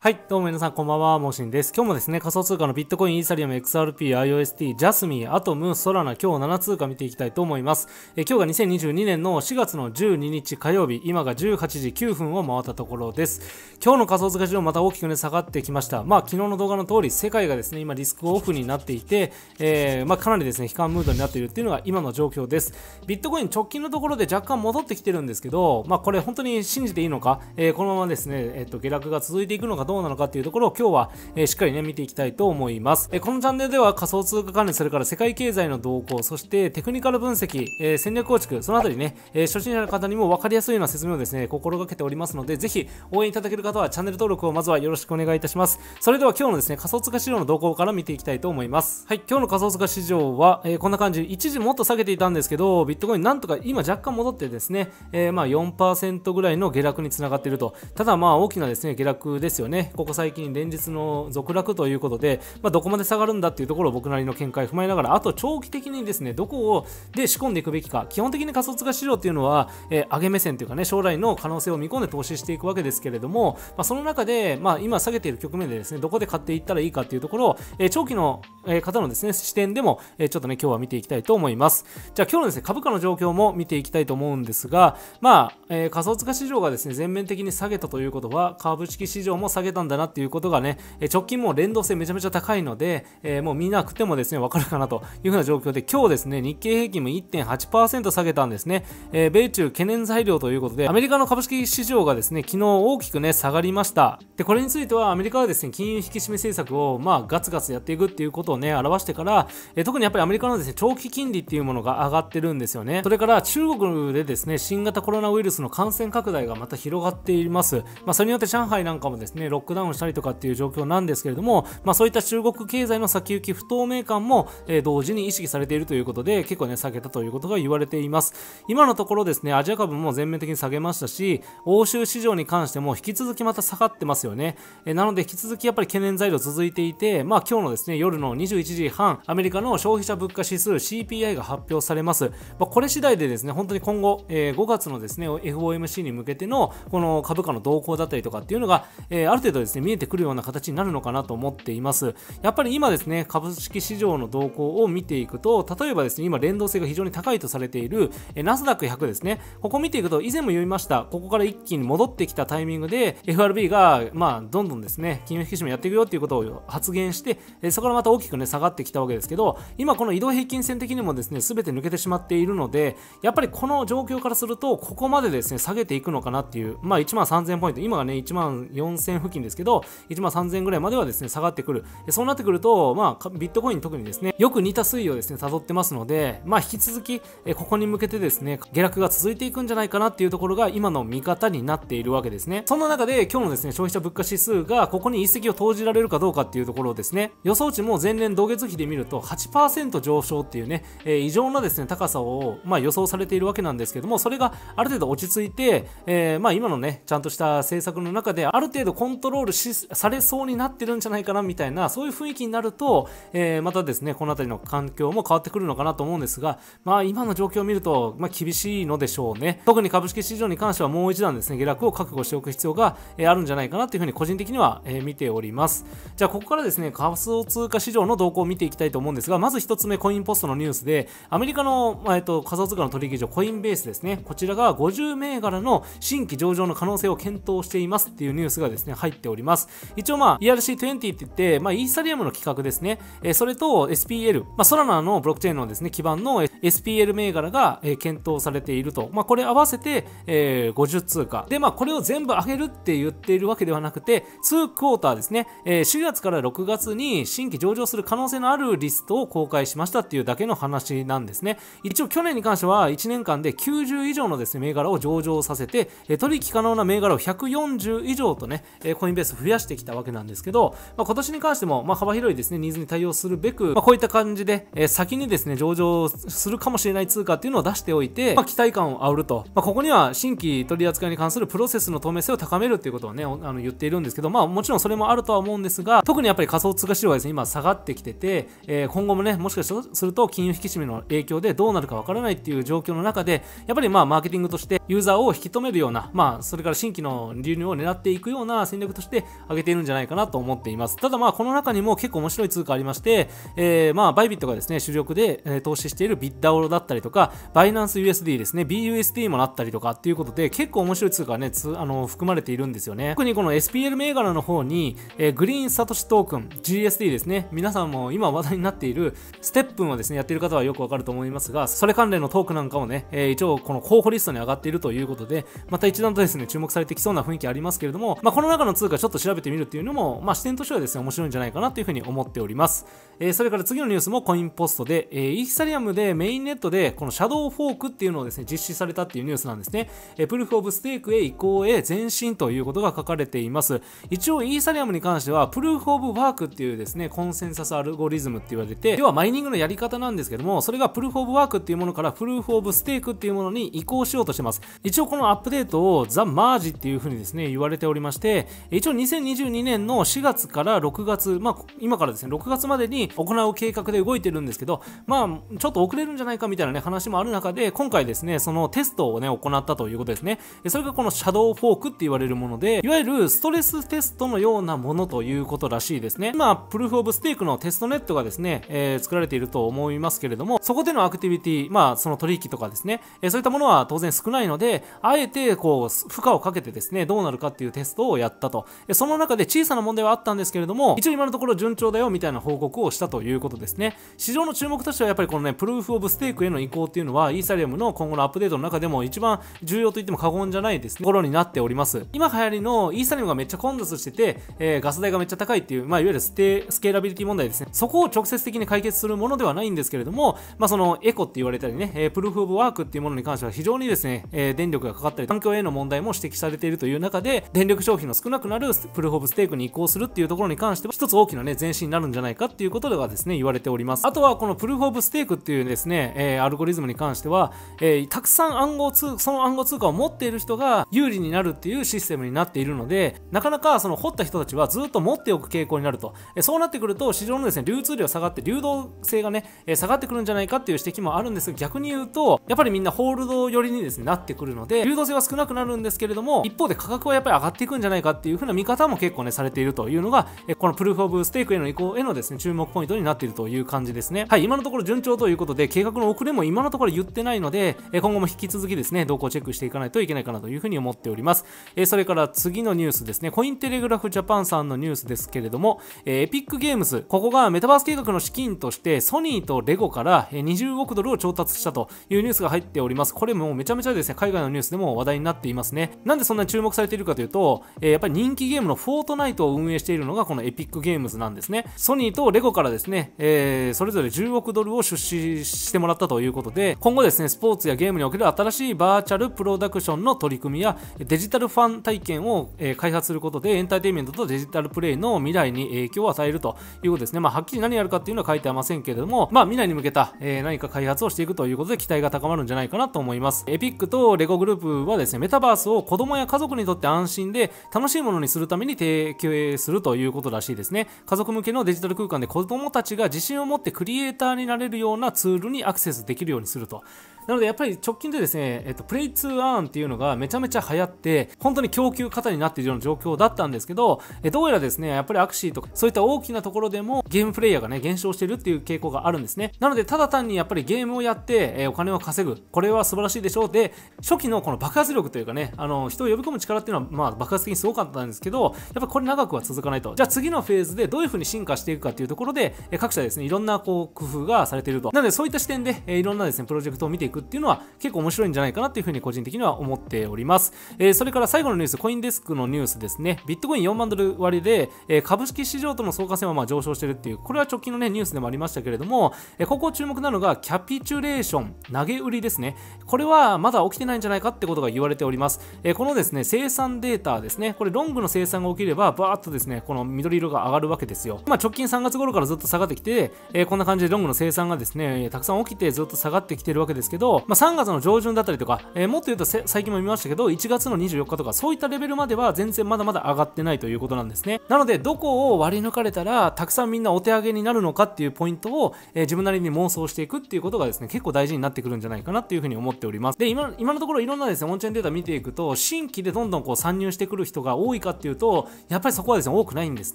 はい、どうも皆さん、こんばんは、もしんです。今日もですね、仮想通貨のビットコイン、イーサリアム、XRP、IOST、ジャスミー、アトム、ソラナ、今日7通貨見ていきたいと思います。え今日が2022年の4月の12日火曜日、今が18時9分を回ったところです。今日の仮想通貨市場、また大きくね、下がってきました。まあ、昨日の動画の通り、世界がですね、今リスクオフになっていて、えー、まあ、かなりですね、悲観ムードになっているっていうのが今の状況です。ビットコイン直近のところで若干戻ってきてるんですけど、まあ、これ本当に信じていいのか、えー、このままですね、えっ、ー、と、下落が続いていくのかどうなのかっていうところを今日は、えー、しっかりね、見ていきたいと思います。えー、このチャンネルでは仮想通貨関連、それから世界経済の動向、そしてテクニカル分析、えー、戦略構築、そのあたりね、えー、初心者の方にも分かりやすいような説明をですね、心がけておりますので、ぜひ応援いただける方はチャンネル登録をまずはよろしくお願いいたします。それでは今日のですね、仮想通貨市場の動向から見ていきたいと思います。はい、今日の仮想通貨市場は、えー、こんな感じ、一時もっと下げていたんですけど、ビットコインなんとか今若干戻ってですね、えー、まあ4%ぐらいの下落につながっていると。ただまあ大きなですね、下落ですよね。ね、ここ最近連日の続落ということで、まあ、どこまで下がるんだっていうところを僕なりの見解を踏まえながら、あと長期的にですね、どこをで仕込んでいくべきか、基本的に仮想通貨市場っていうのは、えー、上げ目線というかね、将来の可能性を見込んで投資していくわけですけれども、まあ、その中で、まあ、今下げている局面でですね、どこで買っていったらいいかっていうところを、えー、長期の、え方のですね、視点でも、えー、ちょっとね、今日は見ていきたいと思います。じゃあ今日のですね、株価の状況も見ていきたいと思うんですが、まあ、えー、仮想通貨市場がですね、全面的に下げたということは、株式市場も下げげたんだなっていうことがね、直近も連動性めちゃめちゃ高いので、えー、もう見なくてもですね、わかるかなというふうな状況で、今日ですね、日経平均も1.8%下げたんですね。えー、米中懸念材料ということで、アメリカの株式市場がですね、昨日大きくね、下がりました。で、これについてはアメリカはですね、金融引き締め政策を、まあ、ガツガツやっていくっていうことをね、表してから、えー、特にやっぱりアメリカのですね、長期金利っていうものが上がってるんですよね。それから中国でですね、新型コロナウイルスの感染拡大がまた広がっています。まあ、それによって上海なんかもですね、ロックダウンしたりとかっていう状況なんですけれども、まあ、そういった中国経済の先行き不透明感も、えー、同時に意識されているということで結構ね下げたということが言われています今のところですねアジア株も全面的に下げましたし欧州市場に関しても引き続きまた下がってますよね、えー、なので引き続きやっぱり懸念材料続いていてまあ今日のですね夜の21時半アメリカの消費者物価指数 CPI が発表されます、まあ、これ次第でですね本当に今後、えー、5月のですね FOMC に向けてのこの株価の動向だったりとかっていうのが、えー、ある程度程度ですね、見えてくるような形になるのかなと思っています。やっぱり今ですね、株式市場の動向を見ていくと、例えばですね、今連動性が非常に高いとされている、ナスダック100ですね、ここ見ていくと、以前も言いました、ここから一気に戻ってきたタイミングで、FRB が、まあ、どんどんですね、金融引き締めやっていくよっていうことを発言して、そこからまた大きくね、下がってきたわけですけど、今この移動平均線的にもですね、全て抜けてしまっているので、やっぱりこの状況からすると、ここまでですね、下げていくのかなっていう、まあ1万3000ポイント、今がね、1万4000付近んですけど、1万3000円ぐらいまではですね、下がってくる。そうなってくると、まあ、ビットコイン特にですね、よく似た推移をですね、辿ってますので、まあ、引き続き、ここに向けてですね、下落が続いていくんじゃないかなっていうところが、今の見方になっているわけですね。そんな中で、今日のですね、消費者物価指数が、ここに一石を投じられるかどうかっていうところですね、予想値も前年同月比で見ると8%上昇っていうね、えー、異常なですね、高さを、まあ、予想されているわけなんですけども、それがある程度落ち着いて、えー、まあ、今のね、ちゃんとした政策の中で、ある程度コントントロールされそうになってるんじゃないかなみたいなそういう雰囲気になると、えー、またですねこの辺りの環境も変わってくるのかなと思うんですが、まあ、今の状況を見ると、まあ、厳しいのでしょうね特に株式市場に関してはもう一段ですね下落を覚悟しておく必要が、えあるんじゃないかなというふうに個人的には、え見ておりますじゃあここからですね仮想通貨市場の動向を見ていきたいと思うんですがまず1つ目コインポストのニュースでアメリカの、まあ、えっと、仮想通貨の取引所コインベースですねこちらが50銘柄の新規上場の可能性を検討していますっていうニュースがですね入っっております。一応まあ、ERC20 って言って、まあ、イーサリアムの企画ですね。えー、それと SPL、まあ、ソラナのブロックチェーンのですね、基盤の SPL 銘柄が、えー、検討されていると。まあ、これ合わせて、えー、50通貨。で、まあ、これを全部上げるって言っているわけではなくて、2クォーターですね、えー、4月から6月に新規上場する可能性のあるリストを公開しましたっていうだけの話なんですね。一応去年に関しては1年間で90以上のですね、銘柄を上場させて、え取引可能な銘柄を140以上とね、えー、インベース増やしてきたわけなんですけど、まあ、今年に関しても、まあ、幅広いですね、ニーズに対応するべく、まあ、こういった感じで、えー、先にですね、上場するかもしれない通貨っていうのを出しておいて、まあ、期待感を煽ると。まあ、ここには新規取り扱いに関するプロセスの透明性を高めるっていうことをね、あの言っているんですけど、まあ、もちろんそれもあるとは思うんですが、特にやっぱり仮想通貨市場がですね、今下がってきてて、えー、今後もね、もしかすると金融引き締めの影響でどうなるかわからないっていう状況の中で、やっぱりまあ、マーケティングとしてユーザーを引き止めるような、まあ、それから新規の流入を狙っていくような戦略として挙げているんじゃないかなと思っています。ただまあ、この中にも結構面白い通貨ありまして、えー、まあ、バイビットがですね、主力で、え投資しているビッダオロだったりとか、バイナンス USD ですね、BUSD もなったりとかっていうことで、結構面白い通貨がね、あの、含まれているんですよね。特にこの SPL 銘柄の方に、えー、グリーンサトシトークン、GSD ですね、皆さんも今話題になっている、ステップンをですね、やっている方はよくわかると思いますが、それ関連のトークなんかもね、えー、一応この候補リストに上がっているということで、また一段とですね、注目されてきそうな雰囲気ありますけれども、まあ、この中の通貨ちょっと調べてみるっていうのも、まあ、視点としてはですね、面白いんじゃないかなというふうに思っております。えー、それから次のニュースもコインポストで、えー、イーサリアムでメインネットで、このシャドーフォークっていうのをですね、実施されたっていうニュースなんですね。えー、プルーフオブステークへ移行へ前進ということが書かれています。一応、イーサリアムに関しては、プルーフオブワークっていうですね、コンセンサスアルゴリズムって言われて、要はマイニングのやり方なんですけども、それがプルーフオブワークっていうものからプルーフオブステークっていうものに移行しようとしてます。一応、このアップデートをザ・マージっていうふうにですね、言われておりまして、一応2022年の4月から6月、まあ、今からですね、6月までに行う計画で動いてるんですけど、まあ、ちょっと遅れるんじゃないかみたいなね、話もある中で、今回ですね、そのテストをね、行ったということですね。それがこのシャドーフォークって言われるもので、いわゆるストレステストのようなものということらしいですね。今、プルーフオブステークのテストネットがですね、えー、作られていると思いますけれども、そこでのアクティビティ、まあ、その取引とかですね、そういったものは当然少ないので、あえて、こう、負荷をかけてですね、どうなるかっていうテストをやったと。と。その中で小さな問題はあったんですけれども、一応今のところ順調だよみたいな報告をしたということですね。市場の注目としてはやっぱりこのね、プルーフオブステークへの移行っていうのは、イーサリアムの今後のアップデートの中でも一番重要と言っても過言じゃないですね、ところになっております。今流行りのイーサリアムがめっちゃ混雑してて、えー、ガス代がめっちゃ高いっていう、まあいわゆるステスケーラビリティ問題ですね。そこを直接的に解決するものではないんですけれども、まあそのエコって言われたりね、えー、プルーフオブワークっていうものに関しては非常にですね、えー、電力がかかったり、環境への問題も指摘されているという中で、電力消費の少なくなるプルーフ・オブ・ステークに移行するっていうところに関しては一つ大きなね前進になるんじゃないかっていうことではですね言われておりますあとはこのプルーフ・オブ・ステークっていうですね、えー、アルゴリズムに関しては、えー、たくさん暗号通その暗号通貨を持っている人が有利になるっていうシステムになっているのでなかなかその掘った人たちはずっと持っておく傾向になると、えー、そうなってくると市場のですね流通量下がって流動性がね、えー、下がってくるんじゃないかっていう指摘もあるんですが逆に言うとやっぱりみんなホールド寄りにですねなってくるので流動性は少なくなるんですけれども一方で価格はやっぱり上がっていくんじゃないかっていううふうな見方も結構ね、されているというのが、このプルーフ・オブ・ステークへの移行へのですね、注目ポイントになっているという感じですね。はい、今のところ順調ということで、計画の遅れも今のところ言ってないので、今後も引き続きですね、動向チェックしていかないといけないかなというふうに思っております。それから次のニュースですね、コインテレグラフジャパンさんのニュースですけれども、エピックゲームズ、ここがメタバース計画の資金として、ソニーとレゴから20億ドルを調達したというニュースが入っております。これもめちゃめちゃですね、海外のニュースでも話題になっていますね。なんでそんなに注目されているかというと、やっぱり人気ゲームのフォートナイトを運営しているのがこのエピックゲームズなんですね。ソニーとレゴからですね、えー、それぞれ10億ドルを出資してもらったということで、今後ですね、スポーツやゲームにおける新しいバーチャルプロダクションの取り組みやデジタルファン体験を、え開発することでエンターテインメントとデジタルプレイの未来に影響を与えるということですね。まあ、はっきり何やるかっていうのは書いてありませんけれども、まあ、未来に向けた、えー、何か開発をしていくということで期待が高まるんじゃないかなと思います。エピックとレゴグループはですね、メタバースを子供や家族にとって安心で楽しいものにするために提供するということらしいですね。家族向けのデジタル空間で子供たちが自信を持ってクリエイターになれるようなツールにアクセスできるようにすると。なのでやっぱり直近でですね、えっと、プレイツーアーンっていうのがめちゃめちゃ流行って、本当に供給過多になっているような状況だったんですけど、えどうやらですね、やっぱりアクシーとか、そういった大きなところでもゲームプレイヤーがね、減少してるっていう傾向があるんですね。なので、ただ単にやっぱりゲームをやって、えお金を稼ぐ。これは素晴らしいでしょう。で、初期のこの爆発力というかね、あの、人を呼び込む力っていうのは、まあ、爆発的にすごかったんですけど、やっぱこれ長くは続かないと。じゃあ次のフェーズでどういう風に進化していくかっていうところで、え各社ですね、いろんなこう、工夫がされていると。なので、そういった視点で、えいろんなですね、プロジェクトを見ていくくっていうのは結構面白いんじゃないかなというふうに個人的には思っております。えー、それから最後のニュース、コインデスクのニュースですね。ビットコイン4万ドル割で、えー、株式市場との相関性はま上昇してるっていう、これは直近のね、ニュースでもありましたけれども、えー、ここ注目なのがキャピチュレーション、投げ売りですね。これはまだ起きてないんじゃないかってことが言われております。えこのですね、生産データですね、これロングの生産が起きれば、バーっとですね、この緑色が上がるわけですよ。まあ、直近3月頃からずっと下がってきて、えこんな感じでロングの生産がですね、たくさん起きてずっと下がってきてるわけですけど、まあ、3月の上旬だったりとか、えー、もっと言うと最近も見ましたけど1月の24日とかそういったレベルまでは全然まだまだ上がってないということなんですねなのでどこを割り抜かれたらたくさんみんなお手上げになるのかっていうポイントを、えー、自分なりに妄想していくっていうことがですね結構大事になってくるんじゃないかなっていうふうに思っておりますで今今のところいろんなですねオンチェーンデータ見ていくと新規でどんどんこう参入してくる人が多いかっていうとやっぱりそこはですね多くないんです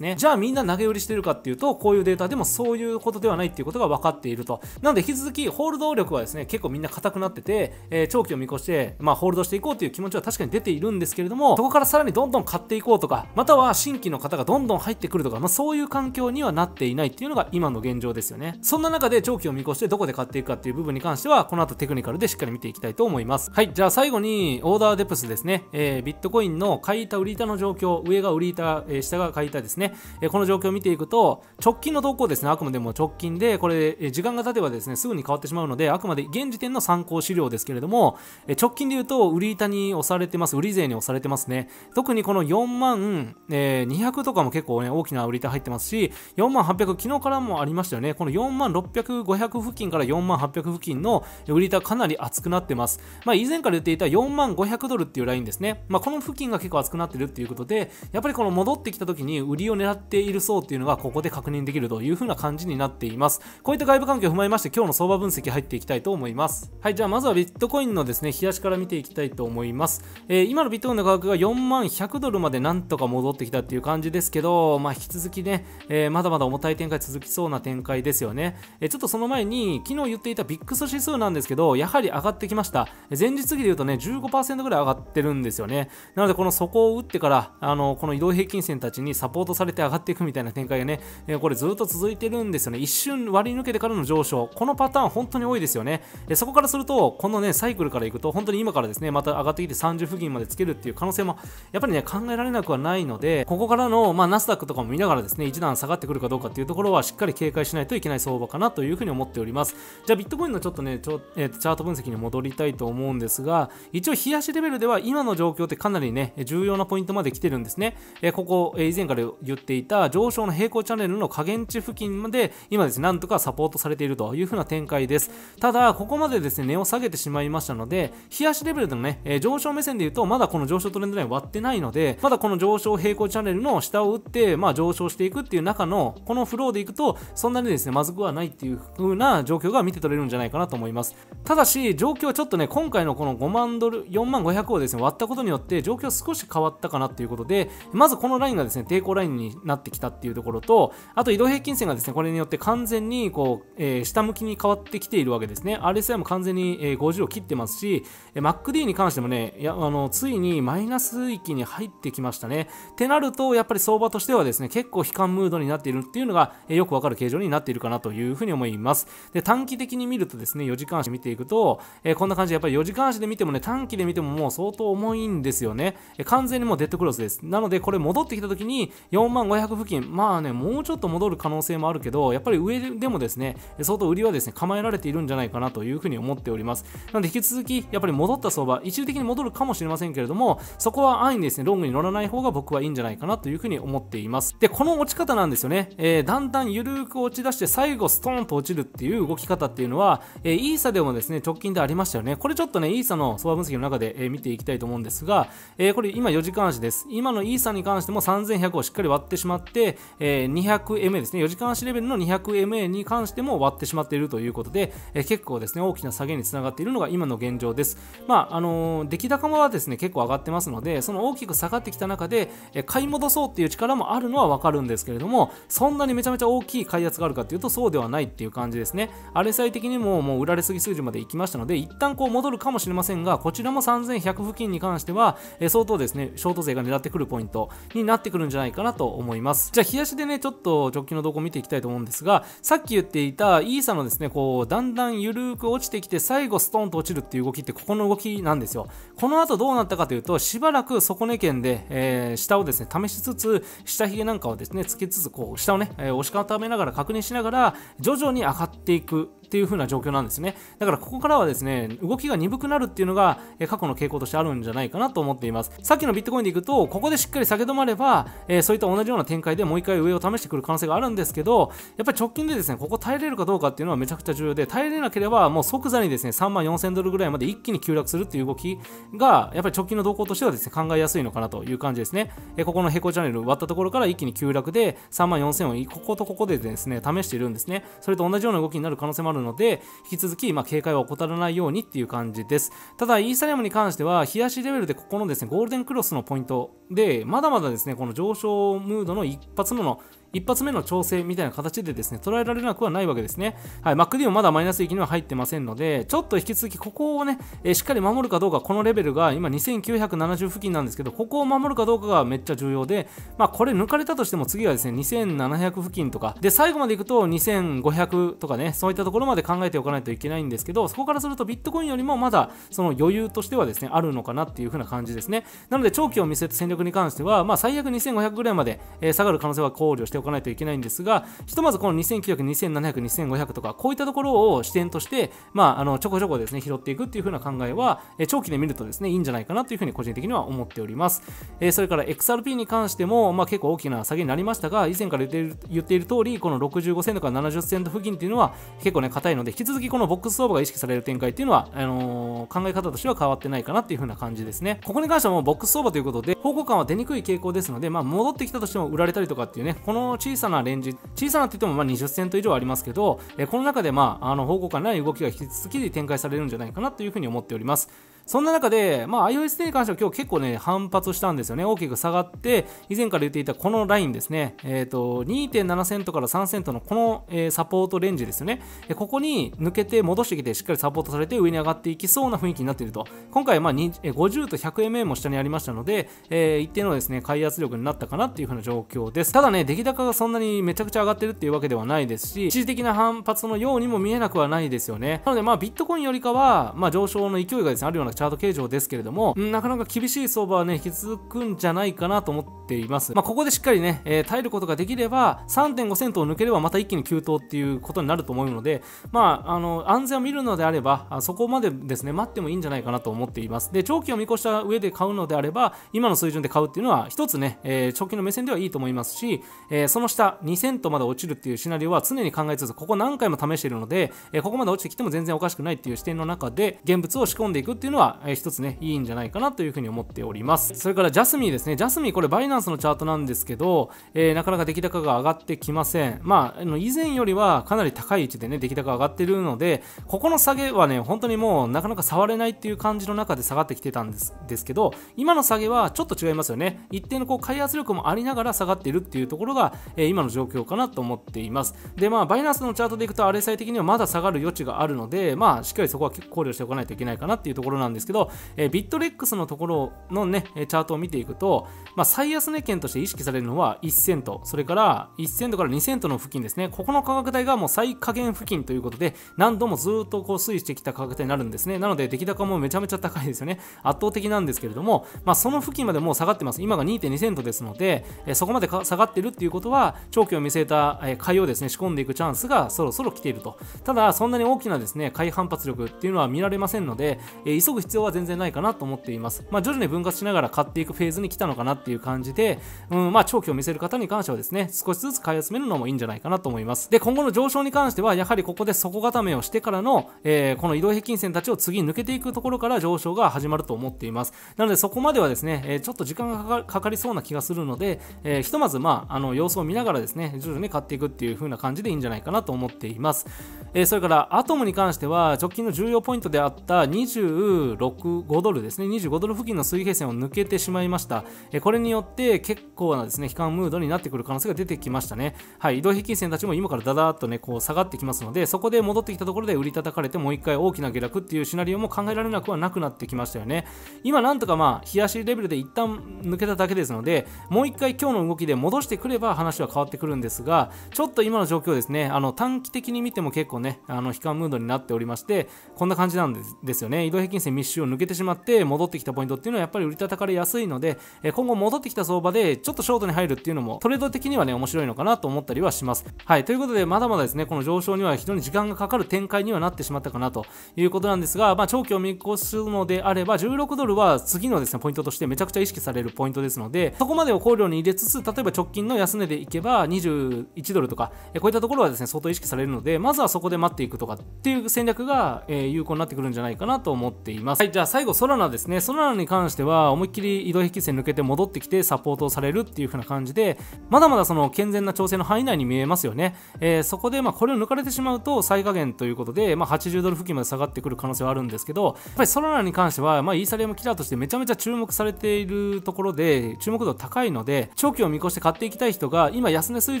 ねじゃあみんな投げ売りしてるかっていうとこういうデータでもそういうことではないっていうことが分かっているとなので引き続きホールド力はですね結構みんな硬くなってて、えー、長期を見越して、まあ、ホールドしていこうという気持ちは確かに出ているんですけれどもそこからさらにどんどん買っていこうとかまたは新規の方がどんどん入ってくるとか、まあ、そういう環境にはなっていないっていうのが今の現状ですよねそんな中で長期を見越してどこで買っていくかっていう部分に関してはこの後テクニカルでしっかり見ていきたいと思いますはいじゃあ最後にオーダーデプスですね、えー、ビットコインの買い板売り板の状況上が売り板、えー、下が買い板ですね、えー、この状況を見ていくと直近の動向ですねあくまでも直近でこれ、え時間が経てばですねすぐに変わってしまうのであくまで現時点の参考資料ですけれども、え直近で言うと売り板に押されてます、売り税に押されてますね。特にこの4万、えー、200とかも結構ね、大きな売り板入ってますし、4万800、昨日からもありましたよね。この4万600、500付近から4万800付近の売り板かなり厚くなってます。まあ、以前から言っていた4万500ドルっていうラインですね。まあ、この付近が結構厚くなってるっていうことで、やっぱりこの戻ってきた時に売りを狙っている層っていうのがここで確認できるという風な感じになっています。こういった外部環境を踏まえまして、今日の相場分析入っていきたいと思います。はいじゃあまずはビットコインのですね冷やしから見ていきたいと思います、えー、今のビットコインの価格が4万100ドルまでなんとか戻ってきたっていう感じですけど、まあ、引き続きね、えー、まだまだ重たい展開続きそうな展開ですよね、えー、ちょっとその前に昨日言っていたビックス指数なんですけどやはり上がってきました前日比で言うとね15%ぐらい上がってるんですよねなのでこの底を打ってからあのこの移動平均線たちにサポートされて上がっていくみたいな展開がね、えこれずっと続いてるんですよね一瞬割り抜けてからの上昇このパターン本当に多いですよね、えそこからすると、このね、サイクルからいくと、本当に今からですね、また上がってきて30付近までつけるっていう可能性も、やっぱりね、考えられなくはないので、ここからの、まあ、ナスダックとかも見ながらですね、一段下がってくるかどうかっていうところは、しっかり警戒しないといけない相場かなというふうに思っております。じゃあ、ビットコインのちょっとね、ちょえー、チャート分析に戻りたいと思うんですが、一応、冷やしレベルでは、今の状況ってかなりね、重要なポイントまで来てるんですね。えー、ここ、えー、以前から言っていた、上昇の平行チャンネルの下限値付近まで、今ですね、なんとかサポートされているというふうな展開です。ただ、ここまでですね、ね、値を下げてしまいましたので、日足レベルでのね、えー、上昇目線で言うと、まだこの上昇トレンドライン割ってないので、まだこの上昇平行チャンネルの下を打って、まあ上昇していくっていう中の、このフローでいくと、そんなにですね、まずくはないっていう風な状況が見て取れるんじゃないかなと思います。ただし、状況はちょっとね、今回のこの5万ドル、4万500をですね、割ったことによって、状況少し変わったかなっていうことで、まずこのラインがですね、抵抗ラインになってきたっていうところと、あと移動平均線がですね、これによって完全にこう、えー、下向きに変わってきているわけですね。RSI も完全に、え50を切ってますし、え MacD に関してもねやあの、ついにマイナス域に入ってきましたね。ってなると、やっぱり相場としてはですね、結構悲観ムードになっているっていうのが、えよくわかる形状になっているかなというふうに思います。で、短期的に見るとですね、4時間足見ていくと、えこんな感じで、やっぱり4時間足で見てもね、短期で見てももう相当重いんですよね。え完全にもうデッドクロスです。なので、これ戻ってきた時に4万500付近、まあね、もうちょっと戻る可能性もあるけど、やっぱり上でもですね、相当売りはですね、構えられているんじゃないかなというふうに思思っております。なので引き続き、やっぱり戻った相場、一時的に戻るかもしれませんけれども、そこは安易にですね、ロングに乗らない方が僕はいいんじゃないかなというふうに思っています。で、この落ち方なんですよね。えー、だんだん緩く落ち出して、最後ストーンと落ちるっていう動き方っていうのは、えー、イーサでもですね、直近でありましたよね。これちょっとね、イーサの相場分析の中で、えー、見ていきたいと思うんですが、えー、これ今4時間足です。今のイーサに関しても3100をしっかり割ってしまって、えー、200MA ですね、4時間足レベルの 200MA に関しても割ってしまっているということで、えー、結構ですね、大きな作下げにつながっているのが今の現状です。まあ、あの出来高もはですね結構上がってますので、その大きく下がってきた中で、買い戻そうっていう力もあるのは分かるんですけれども、そんなにめちゃめちゃ大きい買い圧があるかっていうと、そうではないっていう感じですね。あれ最的にももう売られすぎ数字まで行きましたので、一旦こう戻るかもしれませんが、こちらも3100付近に関しては、え相当ですね、ショート勢が狙ってくるポイントになってくるんじゃないかなと思います。じゃあ、冷やしでね、ちょっと直近の動向を見ていきたいと思うんですが、さっき言っていたイーサのですね、こう、だんだん緩く落ちてきてて最後ストンと落ちるっていう動きってここの動きなんですよこの後どうなったかというとしばらく底根剣で、えー、下をですね試しつつ下ひげなんかをですねつけつつこう下をね、えー、押し固めながら確認しながら徐々に上がっていくっていう風な状況なんですねだからここからはですね動きが鈍くなるっていうのが、えー、過去の傾向としてあるんじゃないかなと思っていますさっきのビットコインでいくとここでしっかり下げ止まれば、えー、そういった同じような展開でもう一回上を試してくる可能性があるんですけどやっぱり直近でですねここ耐えれるかどうかっていうのはめちゃくちゃ重要で耐えれなければもう即座ににですね、3万4000ドルぐらいまで一気に急落するっていう動きが、やっぱり直近の動向としてはですね、考えやすいのかなという感じですね。えここの平行チャンネル割ったところから一気に急落で、3万4000をこことここでですね、試しているんですね。それと同じような動きになる可能性もあるので、引き続き、まあ、警戒は怠らないようにっていう感じです。ただ、イーサリアムに関しては、冷やしレベルでここのですね、ゴールデンクロスのポイントで、まだまだですね、この上昇ムードの一発目の一発目の調整みたいな形でですね、捉えられなくはないわけですね。はい、MacD もまだマイナス域には入ってませんので、ちょっと引き続きここをね、えー、しっかり守るかどうか、このレベルが今2970付近なんですけど、ここを守るかどうかがめっちゃ重要で、まあこれ抜かれたとしても次はですね、2700付近とか、で、最後までいくと2500とかね、そういったところまで考えておかないといけないんですけど、そこからするとビットコインよりもまだその余裕としてはですね、あるのかなっていう風な感じですね。なので長期を見据えた戦略に関しては、まあ最悪2500ぐらいまで、下がる可能性は考慮しておかないといけないんですがひとまずこの2900、2700、2500とかこういったところを視点として、まあ、あのちょこちょこですね拾っていくっていう風な考えは長期で見るとですねいいんじゃないかなというふうに個人的には思っております、えー、それから XRP に関しても、まあ、結構大きな下げになりましたが以前から言っている言っている通りこの65セントから70セント付近っていうのは結構ね硬いので引き続きこのボックス相場が意識される展開っていうのはあのー、考え方としては変わってないかなっていう風な感じですねここに関してはもうボックス相場ということで方向感は出にくい傾向ですので、まあ、戻ってきたとしても売られたりとかっていうねこの小さなレンジ小さなって言ってもま20セント以上ありますけど、えこの中でまああの方向感ない動きが引き続き展開されるんじゃないかなというふうに思っております。そんな中で、まあ、iOS10 に関しては今日結構ね、反発したんですよね。大きく下がって、以前から言っていたこのラインですね、えっ、ー、と、2.7セントから3セントのこの、えー、サポートレンジですよね。ここに抜けて戻してきて、しっかりサポートされて上に上がっていきそうな雰囲気になっていると。今回、まあ、50と 100mm も下にありましたので、えー、一定のですね、開圧力になったかなっていう風な状況です。ただね、出来高がそんなにめちゃくちゃ上がってるっていうわけではないですし、一時的な反発のようにも見えなくはないですよね。なので、まあ、ビットコインよりかは、まあ、上昇の勢いがですね、あるようなチャート形状ですけれども、なかなか厳しい相場はね、引き続くんじゃないかなと思っています。まあ、ここでしっかりね、えー、耐えることができれば、3.5セントを抜ければまた一気に急騰っていうことになると思うので、まあ、あの、安全を見るのであれば、あそこまでですね、待ってもいいんじゃないかなと思っています。で、長期を見越した上で買うのであれば、今の水準で買うっていうのは、一つね、えー、長期の目線ではいいと思いますし、えー、その下、2セントまで落ちるっていうシナリオは常に考えつつ、ここ何回も試しているので、えここまで落ちてきても全然おかしくないっていう視点の中で、現物を仕込んでいくっていうのはが、えー、一つね、いいんじゃないかなというふうに思っております。それからジャスミーですね。ジャスミーこれバイナンスのチャートなんですけど、えー、なかなか出来高が上がってきません。まあ、あの以前よりはかなり高い位置でね、出来高上がってるので、ここの下げはね、本当にもうなかなか触れないっていう感じの中で下がってきてたんですですけど、今の下げはちょっと違いますよね。一定のこう開発力もありながら下がってるっていうところが、えー、今の状況かなと思っています。で、まあ、バイナンスのチャートでいくと RSI 的にはまだ下がる余地があるので、まあ、しっかりそこは考慮しておかないといけないかなっていうところなんでですけど、えー、ビットレックスのところのね、チャートを見ていくと、まあ、最安値圏として意識されるのは1セント、それから1セントから2セントの付近ですね、ここの価格帯がもう最下限付近ということで、何度もずっとこう推移してきた価格帯になるんですね。なので、出来高もめちゃめちゃ高いですよね。圧倒的なんですけれども、まあ、その付近までもう下がってます。今が2.2セントですので、えそこまで下がってるっていうことは、長期を見据えた、え買いをですね、仕込んでいくチャンスがそろそろ来ていると。ただ、そんなに大きなですね、買い反発力っていうのは見られませんので、え急ぐ必要は全然ないかなと思っています。まあ、徐々に分割しながら買っていくフェーズに来たのかなっていう感じで、うん、まあ、長期を見せる方に関してはですね、少しずつ買い集めるのもいいんじゃないかなと思います。で、今後の上昇に関しては、やはりここで底固めをしてからの、えー、この移動平均線たちを次抜けていくところから上昇が始まると思っています。なので、そこまではですね、えー、ちょっと時間がかかりそうな気がするので、えー、ひとまず、まあ、あの、様子を見ながらですね、徐々に買っていくっていう風な感じでいいんじゃないかなと思っています。えそれから、アトムに関しては、直近の重要ポイントであった2 2 5ドルですね25ドル付近の水平線を抜けてしまいましたこれによって結構なですね悲観ムードになってくる可能性が出てきましたねはい移動平均線たちも今からだだっとねこう下がってきますのでそこで戻ってきたところで売り叩かれてもう一回大きな下落っていうシナリオも考えられなくはなくなってきましたよね今なんとかまあ冷やしレベルで一旦抜けただけですのでもう一回今日の動きで戻してくれば話は変わってくるんですがちょっと今の状況ですねあの短期的に見ても結構ねあの悲観ムードになっておりましてこんな感じなんですよね移動平均線密集を抜けてしまって戻ってきたポイントっていうのはやっぱり売り叩かれやすいので、え今後戻ってきた相場でちょっとショートに入るっていうのもトレード的にはね面白いのかなと思ったりはします。はいということでまだまだですねこの上昇には非常に時間がかかる展開にはなってしまったかなということなんですが、まあ、長期を見越すのであれば16ドルは次のですねポイントとしてめちゃくちゃ意識されるポイントですのでそこまでを考慮に入れつつ例えば直近の安値でいけば21ドルとかこういったところはですね相当意識されるのでまずはそこで待っていくとかっていう戦略が、え有効になってくるんじゃないかなと思っています。ます。はい、じゃあ最後、ソラナですね。ソラナに関しては、思いっきり移動引き線抜けて戻ってきてサポートをされるっていう風な感じで、まだまだその健全な調整の範囲内に見えますよね。えー、そこで、まあ、これを抜かれてしまうと、最下限ということで、まあ、80ドル付近まで下がってくる可能性はあるんですけど、やっぱりソラナに関しては、まあ、イーサリアムキラーとしてめちゃめちゃ注目されているところで、注目度高いので、長期を見越して買っていきたい人が、今安値水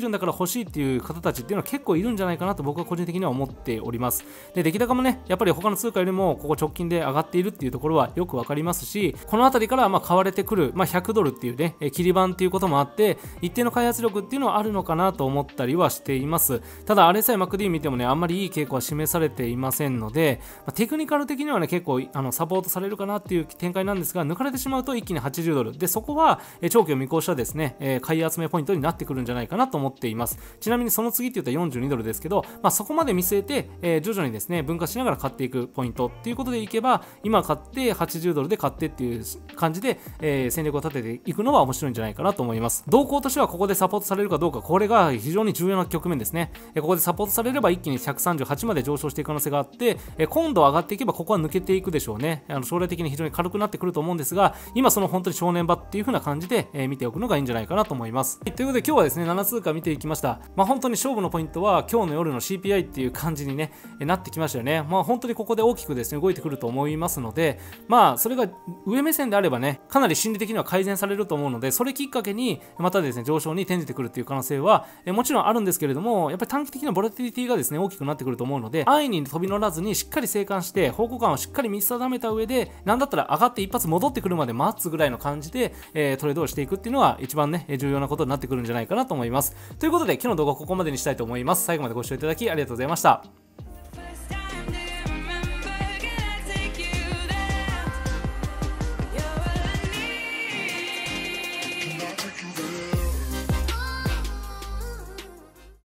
準だから欲しいっていう方たちっていうのは結構いるんじゃないかなと僕は個人的には思っております。で、出来高もね、やっぱり他の通貨よりも、ここ直近で上がってているっていうところはよくわかりますしこの辺りからま買われてくる、まあ、100ドルっていうね切り板っていうこともあって一定の開発力っていうのはあるのかなと思ったりはしていますただあれさえ m a c d 見てもねあんまりいい傾向は示されていませんので、まあ、テクニカル的にはね結構あのサポートされるかなっていう展開なんですが抜かれてしまうと一気に80ドルでそこは長期を見越したですね、え買い集めポイントになってくるんじゃないかなと思っていますちなみにその次って言ったら42ドルですけど、まあ、そこまで見据えて、え徐々にですね分化しながら買っていくポイントっていうことでいけば今買って80ドルで買ってっていう感じで、えー、戦略を立てていくのは面白いんじゃないかなと思います。動向としてはここでサポートされるかどうか、これが非常に重要な局面ですね。えここでサポートされれば一気に138まで上昇していく可能性があって、え今度上がっていけばここは抜けていくでしょうね。あの将来的に非常に軽くなってくると思うんですが、今その本当に正念場っていう風な感じで、え見ておくのがいいんじゃないかなと思います。ということで今日はですね、7通貨見ていきました。まあ、本当に勝負のポイントは今日の夜の CPI っていう感じにね、なってきましたよね。まあ本当にここで大きくですね、動いてくると思いますますので、まあ、それが上目線であればね、かなり心理的には改善されると思うので、それきっかけに、またですね、上昇に転じてくるっていう可能性は、えもちろんあるんですけれども、やっぱり短期的なボラティリティがですね、大きくなってくると思うので、安易に飛び乗らずに、しっかり静観して、方向感をしっかり見定めた上で、なんだったら上がって一発戻ってくるまで待つぐらいの感じで、えー、トレードをしていくっていうのが一番ね、重要なことになってくるんじゃないかなと思います。ということで、今日の動画はここまでにしたいと思います。最後までご視聴いただきありがとうございました。